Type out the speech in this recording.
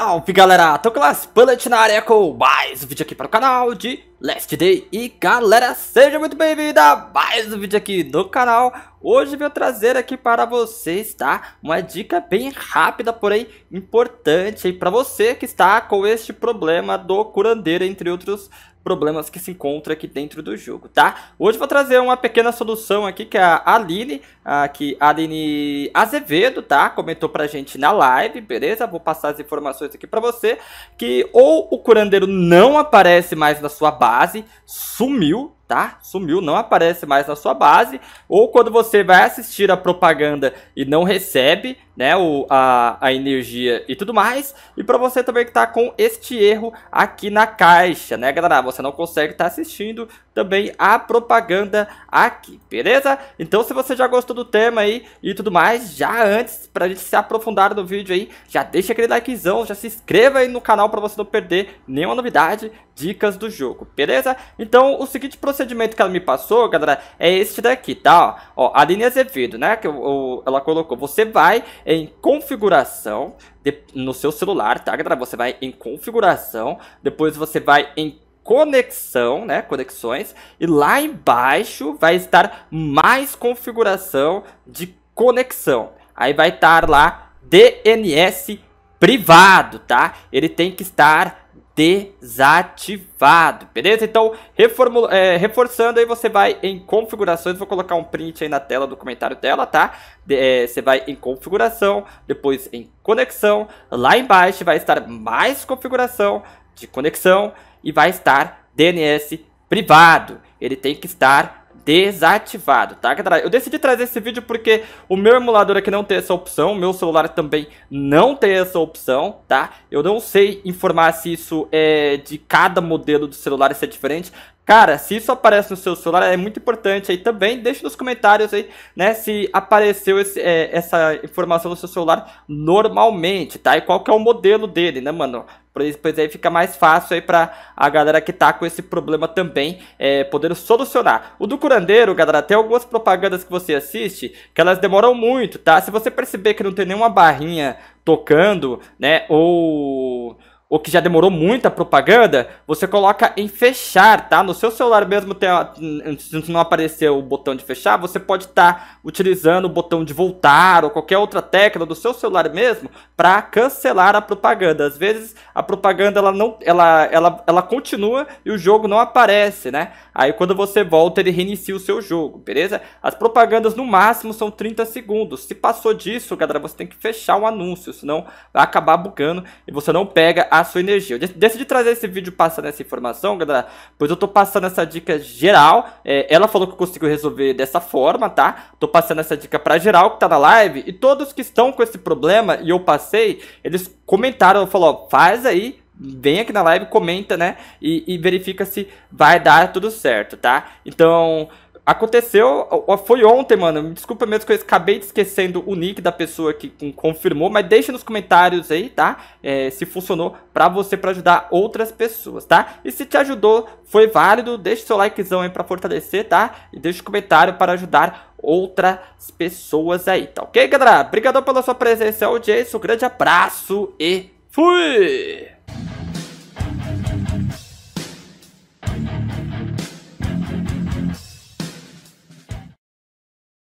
Salve galera, tô com as Bullet na área com mais um vídeo aqui para o canal de Last Day e galera, seja muito bem-vindo a mais um vídeo aqui no canal Hoje vou trazer aqui para vocês, tá? Uma dica bem rápida, porém importante para você que está com este problema do curandeiro, entre outros problemas que se encontra aqui dentro do jogo, tá? Hoje vou trazer uma pequena solução aqui que é a Aline, aqui Aline Azevedo, tá? Comentou pra gente na live, beleza? Vou passar as informações aqui pra você que ou o curandeiro não aparece mais na sua base base, sumiu, tá? Sumiu, não aparece mais na sua base. Ou quando você vai assistir a propaganda e não recebe né, o, a, a energia e tudo mais. E para você também que tá com este erro aqui na caixa, né, galera? Você não consegue estar tá assistindo também a propaganda aqui, beleza? Então, se você já gostou do tema aí e tudo mais, já antes, para a gente se aprofundar no vídeo aí, já deixa aquele likezão, já se inscreva aí no canal para você não perder nenhuma novidade, dicas do jogo, beleza? Então, o seguinte procedimento que ela me passou, galera, é este daqui, tá? Ó, a linha Azevedo, né, que eu, eu, ela colocou. Você vai em configuração de, no seu celular, tá, galera? Você vai em configuração, depois você vai em conexão, né, conexões, e lá embaixo vai estar mais configuração de conexão. Aí vai estar lá DNS privado, tá? Ele tem que estar desativado, beleza? Então, é, reforçando aí, você vai em configurações, vou colocar um print aí na tela do comentário dela, tá? De, é, você vai em configuração, depois em conexão, lá embaixo vai estar mais configuração de conexão e vai estar DNS privado, ele tem que estar desativado, tá, galera? Eu decidi trazer esse vídeo porque o meu emulador aqui não tem essa opção, o meu celular também não tem essa opção, tá? Eu não sei informar se isso é de cada modelo do celular, se é diferente. Cara, se isso aparece no seu celular, é muito importante aí também. Deixe nos comentários aí, né, se apareceu esse, é, essa informação no seu celular normalmente, tá? E qual que é o modelo dele, né, mano? pois, depois aí fica mais fácil aí para a galera que tá com esse problema também é, poder solucionar. O do curandeiro, galera, tem algumas propagandas que você assiste que elas demoram muito, tá? Se você perceber que não tem nenhuma barrinha tocando, né, ou ou que já demorou muita propaganda, você coloca em fechar, tá? No seu celular mesmo, tem, se não aparecer o botão de fechar, você pode estar tá utilizando o botão de voltar ou qualquer outra tecla do seu celular mesmo para cancelar a propaganda. Às vezes a propaganda ela não, ela, ela, ela continua e o jogo não aparece, né? Aí quando você volta ele reinicia o seu jogo, beleza? As propagandas no máximo são 30 segundos. Se passou disso, galera, você tem que fechar o anúncio, senão vai acabar bugando e você não pega a a sua energia. Eu decidi trazer esse vídeo passando essa informação, galera, pois eu tô passando essa dica geral. É, ela falou que conseguiu resolver dessa forma, tá? Tô passando essa dica pra geral que tá na live e todos que estão com esse problema e eu passei, eles comentaram, falou, ó, faz aí, vem aqui na live, comenta, né? E, e verifica se vai dar tudo certo, tá? Então, Aconteceu, foi ontem, mano. desculpa mesmo que eu acabei esquecendo o nick da pessoa que confirmou, mas deixa nos comentários aí, tá? É, se funcionou pra você, pra ajudar outras pessoas, tá? E se te ajudou, foi válido, deixa seu likezão aí pra fortalecer, tá? E deixa o um comentário para ajudar outras pessoas aí, tá ok, galera? Obrigadão pela sua presença O Jason, um grande abraço e fui!